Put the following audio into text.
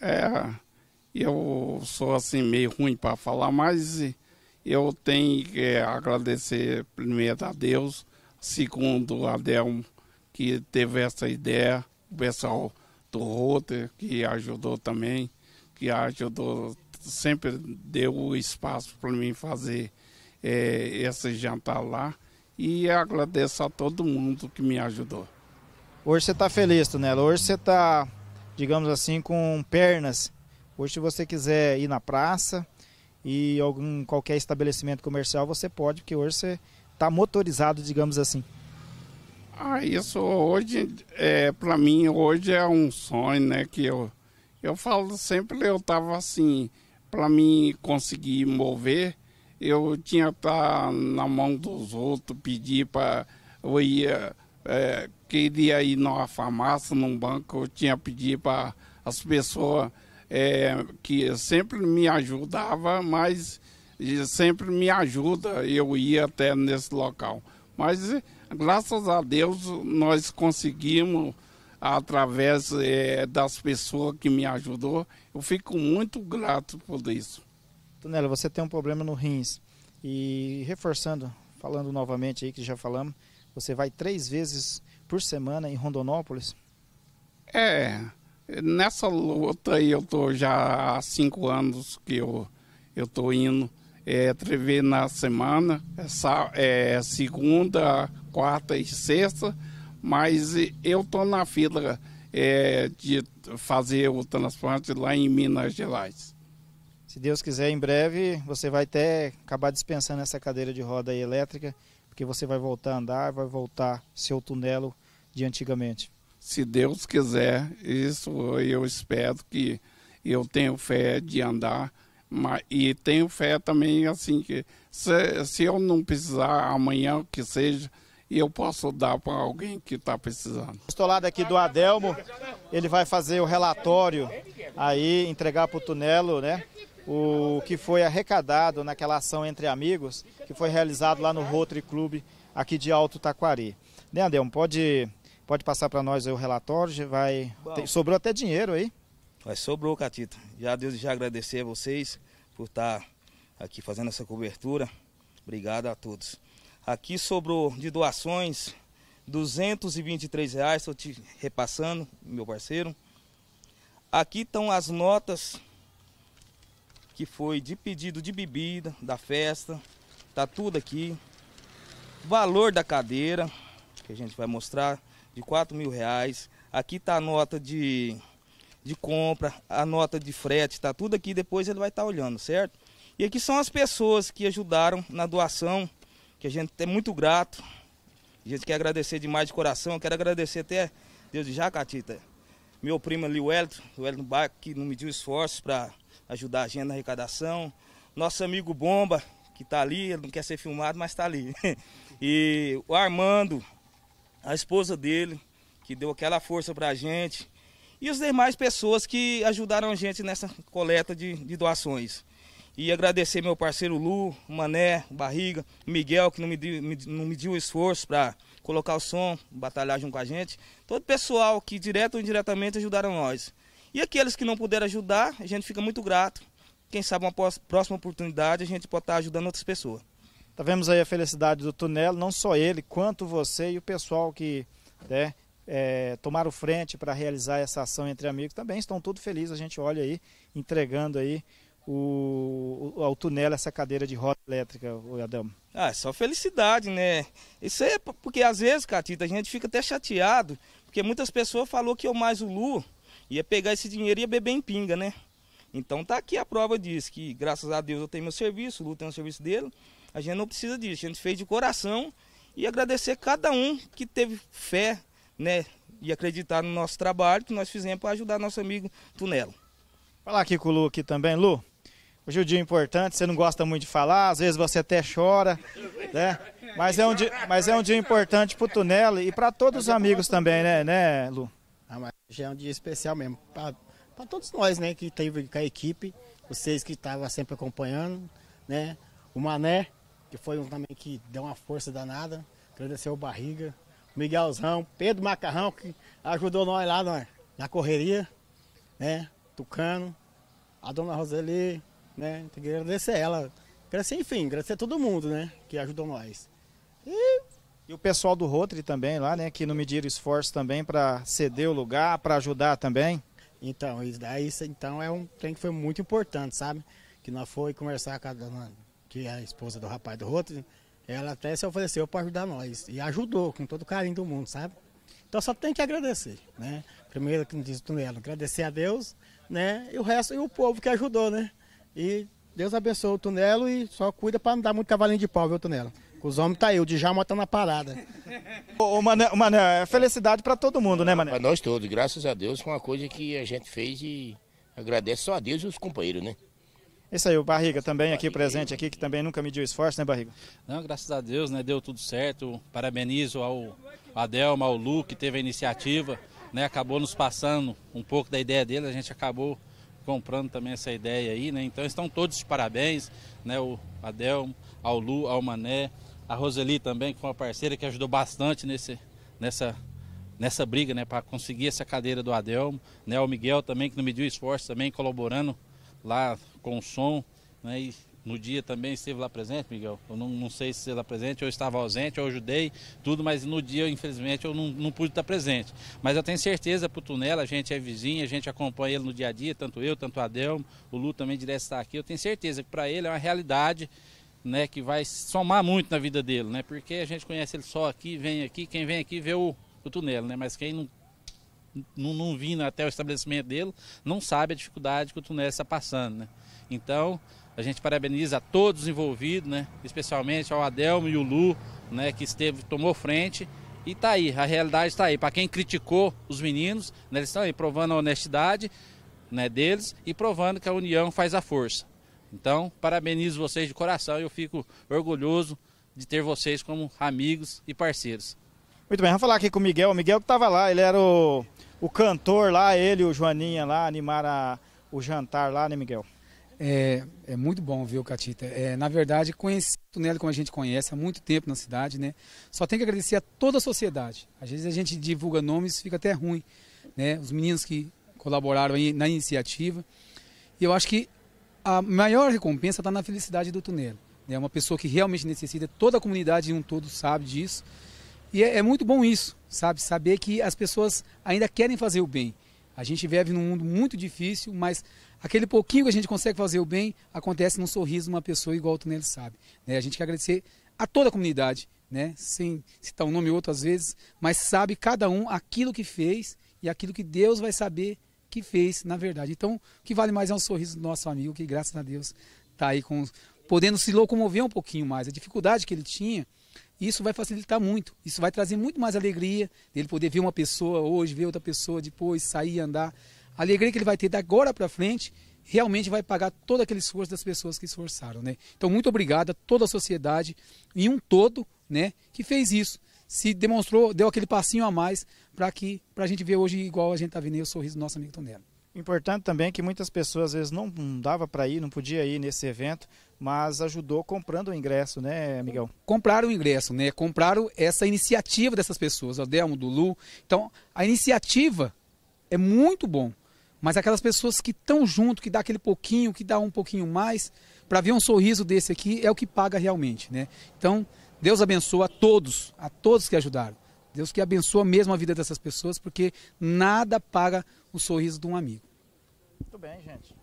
É, eu sou assim meio ruim para falar, mas eu tenho que agradecer primeiro a Deus, segundo a Delmo, que teve essa ideia, o pessoal do Roter, que ajudou também, que ajudou, sempre deu o espaço para mim fazer é, esse jantar lá. E agradeço a todo mundo que me ajudou. Hoje você está feliz, Tunela. Hoje você está digamos assim, com pernas. Hoje, se você quiser ir na praça e algum qualquer estabelecimento comercial, você pode, porque hoje você está motorizado, digamos assim. Ah, isso hoje, é, para mim, hoje é um sonho, né? Que eu, eu falo sempre, eu tava assim, para mim conseguir mover, eu tinha que estar tá na mão dos outros, pedir para eu ia é, queria ir numa farmácia, num banco, eu tinha pedido para as pessoas é, que sempre me ajudava, mas sempre me ajuda, eu ia até nesse local. Mas graças a Deus nós conseguimos através é, das pessoas que me ajudou. Eu fico muito grato por isso. Tonela, você tem um problema no rins e reforçando, falando novamente aí que já falamos, você vai três vezes por semana em Rondonópolis? É, nessa luta aí eu tô já há cinco anos que eu, eu tô indo. É, três vezes na semana, é, é, segunda, quarta e sexta, mas eu tô na fila é, de fazer o transplante lá em Minas Gerais. Se Deus quiser, em breve você vai até acabar dispensando essa cadeira de roda elétrica porque você vai voltar a andar, vai voltar seu tunelo de antigamente. Se Deus quiser, isso eu espero que eu tenho fé de andar mas, e tenho fé também assim que se, se eu não precisar amanhã que seja eu posso dar para alguém que está precisando. Estou lá daqui do Adelmo, ele vai fazer o relatório aí, entregar para o Tunelo, né? o que foi arrecadado naquela ação entre amigos, que foi realizado lá no Rotary Clube aqui de Alto Taquari. Né, Andelmo, pode, pode passar para nós o relatório, vai, tem, sobrou até dinheiro aí. Mas sobrou, Catita. Já Deus já agradecer a vocês por estar tá aqui fazendo essa cobertura. Obrigado a todos. Aqui sobrou de doações R$ reais, estou te repassando, meu parceiro. Aqui estão as notas que foi de pedido de bebida da festa. Tá tudo aqui. Valor da cadeira, que a gente vai mostrar, de 4 mil reais. Aqui tá a nota de, de compra, a nota de frete, tá tudo aqui. Depois ele vai estar tá olhando, certo? E aqui são as pessoas que ajudaram na doação, que a gente é muito grato. A gente quer agradecer demais de coração. Quero agradecer até Deus de Jacatita meu primo ali, o Elton, o Elton Bach, que não mediu esforços para ajudar a gente na arrecadação. Nosso amigo Bomba, que está ali, ele não quer ser filmado, mas está ali. e o Armando, a esposa dele, que deu aquela força para a gente. E as demais pessoas que ajudaram a gente nessa coleta de, de doações. E agradecer meu parceiro Lu, Mané, Barriga, Miguel, que não mediu, não mediu esforço para colocar o som, batalhar junto com a gente. Todo o pessoal que, direto ou indiretamente, ajudaram nós. E aqueles que não puderam ajudar, a gente fica muito grato. Quem sabe uma próxima oportunidade a gente pode estar ajudando outras pessoas. Tá vemos aí a felicidade do Tunelo, não só ele, quanto você e o pessoal que né, é, tomaram frente para realizar essa ação entre amigos também estão todos felizes. A gente olha aí, entregando aí o, o, ao tunel essa cadeira de roda elétrica, o Adão? Ah, é só felicidade, né? Isso é porque às vezes, Catita, a gente fica até chateado, porque muitas pessoas falou que eu mais o Lu ia pegar esse dinheiro e ia beber em pinga, né? Então tá aqui a prova disso, que graças a Deus eu tenho meu serviço, o Lu tem o serviço dele, a gente não precisa disso, a gente fez de coração e agradecer cada um que teve fé, né, e acreditar no nosso trabalho que nós fizemos para ajudar nosso amigo Tunelo. Falar aqui com o Lu aqui também, Lu. Hoje é um dia importante, você não gosta muito de falar, às vezes você até chora, né? Mas é um dia, mas é um dia importante para o Tunel e para todos os amigos também, né, né Lu? Ah, é um dia especial mesmo, para todos nós, né, que teve tá com a equipe, vocês que estavam sempre acompanhando, né? O Mané, que foi um também que deu uma força danada, agradecer o Barriga, o Miguelzão, Pedro Macarrão, que ajudou nós lá na, na correria, né? Tucano, a dona Roseli, né? Tem que agradecer ela. Agradecer, enfim, agradecer a todo mundo, né? Que ajudou nós. E... e o pessoal do Rotary também lá, né? Que não mediram esforço também para ceder o lugar, para ajudar também. Então, isso daí então, é um trem que foi muito importante, sabe? Que nós foi conversar com a dona, que é a esposa do rapaz do Rotary, ela até se ofereceu para ajudar nós. E ajudou com todo o carinho do mundo, sabe? Então só tem que agradecer, né? Primeiro, que não diz o Tunelo, agradecer a Deus, né? E o resto, e o povo que ajudou, né? E Deus abençoe o Tunelo e só cuida para não dar muito cavalinho de pau, viu, Tunelo? Os homens tá aí, o Djalma tá na parada. Ô, Mané, Mané, é felicidade para todo mundo, né, Mané? Para nós todos, graças a Deus, foi uma coisa que a gente fez e agradece só a Deus e os companheiros, né? Isso aí, o Barriga também aqui presente, aqui, que também nunca mediu esforço, né, Barriga? Não, graças a Deus, né, deu tudo certo. Parabenizo ao Adelma, ao Lu, que teve a iniciativa, né, acabou nos passando um pouco da ideia dele, a gente acabou comprando também essa ideia aí, né? Então estão todos de parabéns, né? O Adelmo, ao Lu, ao Mané, a Roseli também, que foi é uma parceira que ajudou bastante nesse, nessa, nessa briga, né? Para conseguir essa cadeira do Adelmo, né? O Miguel também, que não mediu esforço também, colaborando lá com o som, né? E no dia também esteve lá presente, Miguel. Eu não, não sei se esteve lá presente, eu estava ausente, eu ajudei, tudo, mas no dia, infelizmente, eu não, não pude estar presente. Mas eu tenho certeza para o Tunela, a gente é vizinho, a gente acompanha ele no dia a dia, tanto eu, tanto o Adelmo, o Lu também direto está aqui. Eu tenho certeza que para ele é uma realidade né, que vai somar muito na vida dele, né? Porque a gente conhece ele só aqui, vem aqui, quem vem aqui vê o, o Tunela, né? Mas quem não não, não vindo até o estabelecimento dele, não sabe a dificuldade que o Tunés está passando. Né? Então, a gente parabeniza a todos os envolvidos, né? especialmente ao Adelmo e o Lu, né? que esteve, tomou frente. E está aí, a realidade está aí. Para quem criticou os meninos, né? eles estão aí provando a honestidade né? deles e provando que a união faz a força. Então, parabenizo vocês de coração e eu fico orgulhoso de ter vocês como amigos e parceiros. Muito bem, vamos falar aqui com o Miguel. O Miguel que estava lá, ele era o, o cantor lá, ele e o Joaninha lá animaram a, o jantar lá, né, Miguel? É, é muito bom, viu, Catita? É, na verdade, conheci o Tunelo como a gente conhece há muito tempo na cidade, né? Só tem que agradecer a toda a sociedade. Às vezes a gente divulga nomes, fica até ruim, né? Os meninos que colaboraram aí na iniciativa. E eu acho que a maior recompensa está na felicidade do Tunelo. É né? uma pessoa que realmente necessita, toda a comunidade em um todo sabe disso. E é, é muito bom isso, sabe? Saber que as pessoas ainda querem fazer o bem. A gente vive num mundo muito difícil, mas aquele pouquinho que a gente consegue fazer o bem acontece num sorriso de uma pessoa, igual o Tunel sabe. Né? A gente quer agradecer a toda a comunidade, né? sem citar um nome ou outro às vezes, mas sabe cada um aquilo que fez e aquilo que Deus vai saber que fez, na verdade. Então, o que vale mais é um sorriso do nosso amigo, que graças a Deus está aí com, podendo se locomover um pouquinho mais. A dificuldade que ele tinha isso vai facilitar muito, isso vai trazer muito mais alegria dele poder ver uma pessoa hoje, ver outra pessoa depois, sair, andar. A alegria que ele vai ter da agora para frente realmente vai pagar todo aquele esforço das pessoas que esforçaram, né? Então, muito obrigado a toda a sociedade e um todo, né, que fez isso. Se demonstrou, deu aquele passinho a mais para que pra gente ver hoje igual a gente tá vendo aí o sorriso do nosso amigo Tonelo. Importante também que muitas pessoas às vezes não, dava para ir, não podia ir nesse evento, mas ajudou comprando o ingresso, né, Miguel? Compraram o ingresso, né? Compraram essa iniciativa dessas pessoas, o Delmo, do Lu. Então, a iniciativa é muito bom, mas aquelas pessoas que estão junto, que dá aquele pouquinho, que dá um pouquinho mais, para ver um sorriso desse aqui é o que paga realmente, né? Então, Deus abençoa a todos, a todos que ajudaram. Deus que abençoa mesmo a vida dessas pessoas, porque nada paga o sorriso de um amigo. Muito bem, gente.